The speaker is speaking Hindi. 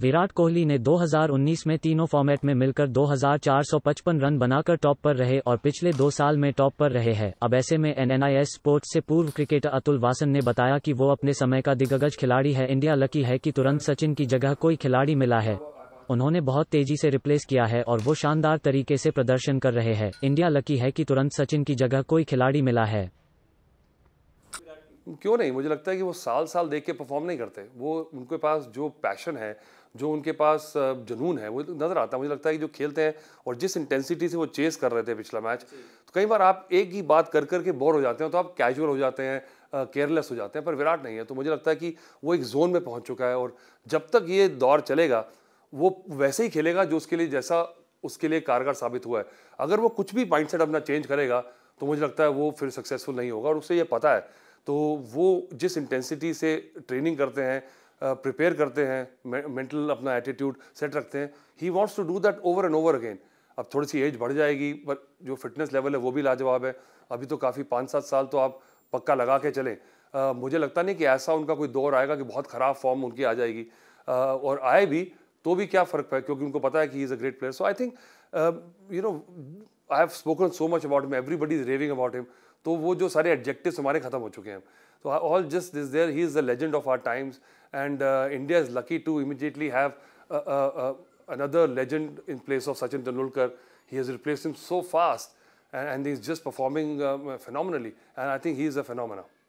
विराट कोहली ने 2019 में तीनों फॉर्मेट में मिलकर 2455 रन बनाकर टॉप पर रहे और पिछले दो साल में टॉप पर रहे हैं अब ऐसे में एनएनआईएस स्पोर्ट्स से पूर्व क्रिकेटर अतुल वासन ने बताया कि वो अपने समय का दिग्गज खिलाड़ी है इंडिया लकी है कि तुरंत सचिन की जगह कोई खिलाड़ी मिला है उन्होंने बहुत तेजी से रिप्लेस किया है और वो शानदार तरीके से प्रदर्शन कर रहे हैं इंडिया लकी है कि तुरंत सचिन की जगह कोई खिलाड़ी मिला है क्यों नहीं मुझे लगता है कि वो साल साल देख के परफॉर्म नहीं करते वो उनके पास जो पैशन है जो उनके पास जुनून है वो नज़र आता है मुझे लगता है कि जो खेलते हैं और जिस इंटेंसिटी से वो चेस कर रहे थे पिछला मैच तो कई बार आप एक ही बात कर करके बोर हो जाते हैं तो आप कैजुअल हो जाते हैं केयरलेस हो जाते हैं पर विराट नहीं है तो मुझे लगता है कि वो एक जोन में पहुंच चुका है और जब तक ये दौर चलेगा वो वैसे ही खेलेगा जो उसके लिए जैसा उसके लिए कारगर साबित हुआ है अगर वो कुछ भी माइंड अपना चेंज करेगा तो मुझे लगता है वो फिर सक्सेसफुल नहीं होगा और उसे ये पता है तो वो जिस इंटेंसिटी से ट्रेनिंग करते हैं प्रिपेयर uh, करते हैं मेंटल अपना एटीट्यूड सेट रखते हैं he wants to do that over and over again अब थोड़ी सी एज बढ़ जाएगी पर जो फिटनेस लेवल है वो भी लाजवाब है अभी तो काफ़ी पाँच सात साल तो आप पक्का लगा के चलें uh, मुझे लगता नहीं कि ऐसा उनका कोई दौर आएगा कि बहुत ख़राब फॉर्म उनकी आ जाएगी uh, और आए भी तो भी क्या फ़र्क पाया क्योंकि उनको पता है कि is a great player so I think you know I have spoken so much about him everybody is raving about him तो वो जो सारे एडजेक्टिव्स हमारे ख़त्म हो चुके हैं तो all just this there he is the legend of our times and India is lucky to immediately have another legend in place of Sachin Tendulkar he is replacing so fast and and and is just performing um, and I think he is a phenomenon.